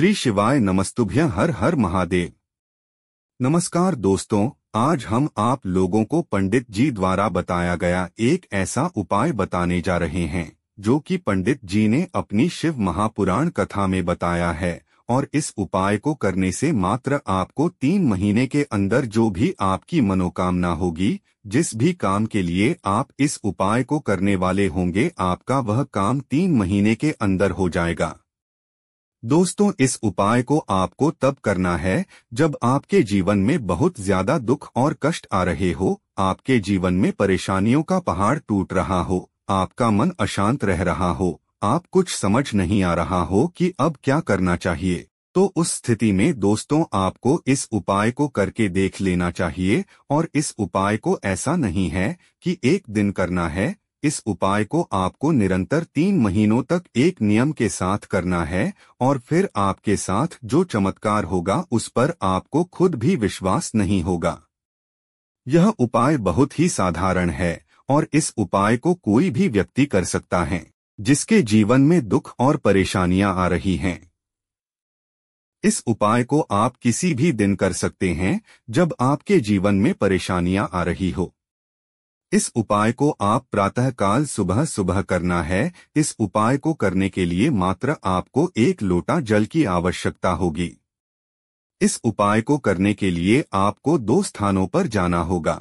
श्री शिवाय नमस्तुभ्य हर हर महादेव नमस्कार दोस्तों आज हम आप लोगों को पंडित जी द्वारा बताया गया एक ऐसा उपाय बताने जा रहे हैं जो कि पंडित जी ने अपनी शिव महापुराण कथा में बताया है और इस उपाय को करने से मात्र आपको तीन महीने के अंदर जो भी आपकी मनोकामना होगी जिस भी काम के लिए आप इस उपाय को करने वाले होंगे आपका वह काम तीन महीने के अंदर हो जाएगा दोस्तों इस उपाय को आपको तब करना है जब आपके जीवन में बहुत ज्यादा दुख और कष्ट आ रहे हो आपके जीवन में परेशानियों का पहाड़ टूट रहा हो आपका मन अशांत रह रहा हो आप कुछ समझ नहीं आ रहा हो कि अब क्या करना चाहिए तो उस स्थिति में दोस्तों आपको इस उपाय को करके देख लेना चाहिए और इस उपाय को ऐसा नहीं है कि एक दिन करना है इस उपाय को आपको निरंतर तीन महीनों तक एक नियम के साथ करना है और फिर आपके साथ जो चमत्कार होगा उस पर आपको खुद भी विश्वास नहीं होगा यह उपाय बहुत ही साधारण है और इस उपाय को कोई भी व्यक्ति कर सकता है जिसके जीवन में दुख और परेशानियां आ रही हैं इस उपाय को आप किसी भी दिन कर सकते हैं जब आपके जीवन में परेशानियां आ रही हो इस उपाय को आप प्रातःकाल सुबह सुबह करना है इस उपाय को करने के लिए मात्र आपको एक लोटा जल की आवश्यकता होगी इस उपाय को करने के लिए आपको दो स्थानों पर जाना होगा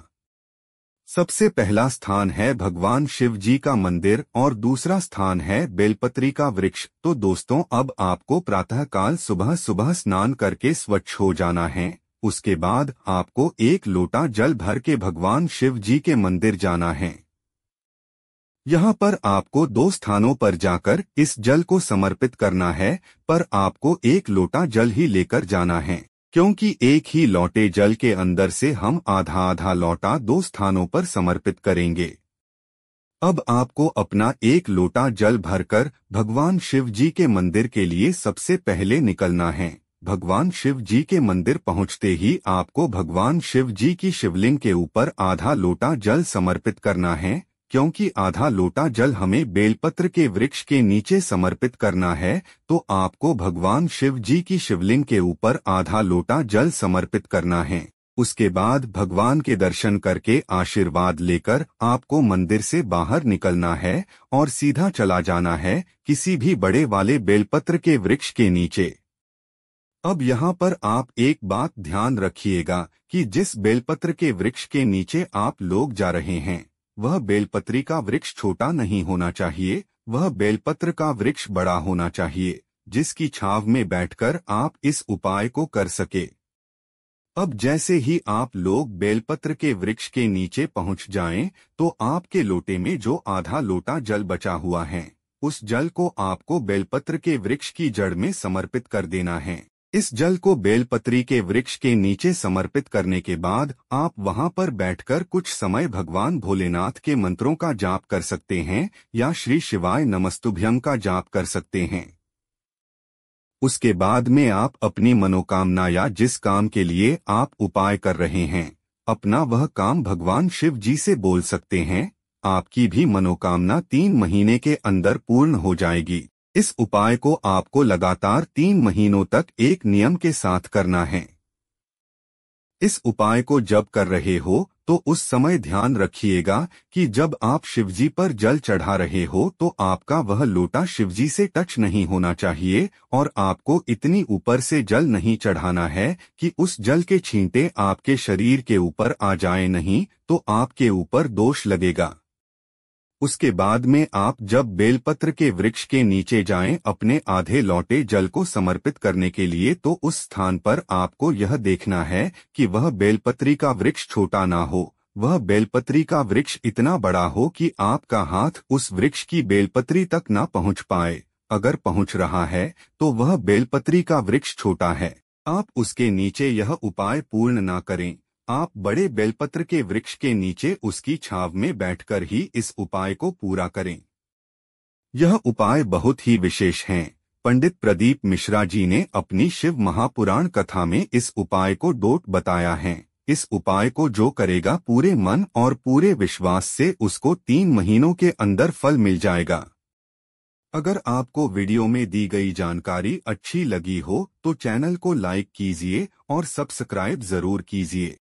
सबसे पहला स्थान है भगवान शिव जी का मंदिर और दूसरा स्थान है बेलपत्री का वृक्ष तो दोस्तों अब आपको प्रातःकाल सुबह सुबह स्नान करके स्वच्छ हो जाना है उसके बाद आपको एक लोटा जल भर के भगवान शिव जी के मंदिर जाना है यहाँ पर आपको दो स्थानों पर जाकर इस जल को समर्पित करना है पर आपको एक लोटा जल ही लेकर जाना है क्योंकि एक ही लोटे जल के अंदर से हम आधा आधा लोटा दो स्थानों पर समर्पित करेंगे अब आपको अपना एक लोटा जल भरकर भगवान शिव जी के मंदिर के लिए सबसे पहले निकलना है भगवान शिव जी के मंदिर पहुंचते ही आपको भगवान शिव जी की शिवलिंग के ऊपर आधा लोटा जल समर्पित करना है क्योंकि आधा लोटा जल हमें बेलपत्र के वृक्ष के नीचे समर्पित करना है तो आपको भगवान शिव जी की शिवलिंग के ऊपर आधा लोटा जल समर्पित करना है उसके बाद भगवान के दर्शन करके आशीर्वाद लेकर आपको मंदिर से बाहर निकलना है और सीधा चला जाना है किसी भी बड़े वाले बेलपत्र के वृक्ष के नीचे अब यहाँ पर आप एक बात ध्यान रखिएगा कि जिस बेलपत्र के वृक्ष के नीचे आप लोग जा रहे हैं वह बेलपत्री का वृक्ष छोटा नहीं होना चाहिए वह बेलपत्र का वृक्ष बड़ा होना चाहिए जिसकी छाव में बैठकर आप इस उपाय को कर सके अब जैसे ही आप लोग बेलपत्र के वृक्ष के नीचे पहुंच जाएं, तो आपके लोटे में जो आधा लोटा जल बचा हुआ है उस जल को आपको बेलपत्र के वृक्ष की जड़ में समर्पित कर देना है इस जल को बेलपत्री के वृक्ष के नीचे समर्पित करने के बाद आप वहां पर बैठकर कुछ समय भगवान भोलेनाथ के मंत्रों का जाप कर सकते हैं या श्री शिवाय नमस्तुभ्यम का जाप कर सकते हैं उसके बाद में आप अपनी मनोकामना या जिस काम के लिए आप उपाय कर रहे हैं अपना वह काम भगवान शिव जी से बोल सकते हैं आपकी भी मनोकामना तीन महीने के अंदर पूर्ण हो जाएगी इस उपाय को आपको लगातार तीन महीनों तक एक नियम के साथ करना है इस उपाय को जब कर रहे हो तो उस समय ध्यान रखिएगा कि जब आप शिवजी पर जल चढ़ा रहे हो तो आपका वह लोटा शिवजी से टच नहीं होना चाहिए और आपको इतनी ऊपर से जल नहीं चढ़ाना है कि उस जल के छींटे आपके शरीर के ऊपर आ जाए नहीं तो आपके ऊपर दोष लगेगा उसके बाद में आप जब बेलपत्र के वृक्ष के नीचे जाएं अपने आधे लौटे जल को समर्पित करने के लिए तो उस स्थान पर आपको यह देखना है कि वह बेलपत्री का वृक्ष छोटा ना हो वह बेलपत्री का वृक्ष इतना बड़ा हो कि आपका हाथ उस वृक्ष की बेलपत्री तक ना पहुंच पाए अगर पहुंच रहा है तो वह बेलपत्री का वृक्ष छोटा है आप उसके नीचे यह उपाय पूर्ण ना करें आप बड़े बेलपत्र के वृक्ष के नीचे उसकी छाव में बैठकर ही इस उपाय को पूरा करें यह उपाय बहुत ही विशेष हैं पंडित प्रदीप मिश्रा जी ने अपनी शिव महापुराण कथा में इस उपाय को डोट बताया है इस उपाय को जो करेगा पूरे मन और पूरे विश्वास से उसको तीन महीनों के अंदर फल मिल जाएगा अगर आपको वीडियो में दी गई जानकारी अच्छी लगी हो तो चैनल को लाइक कीजिए और सब्सक्राइब जरूर कीजिए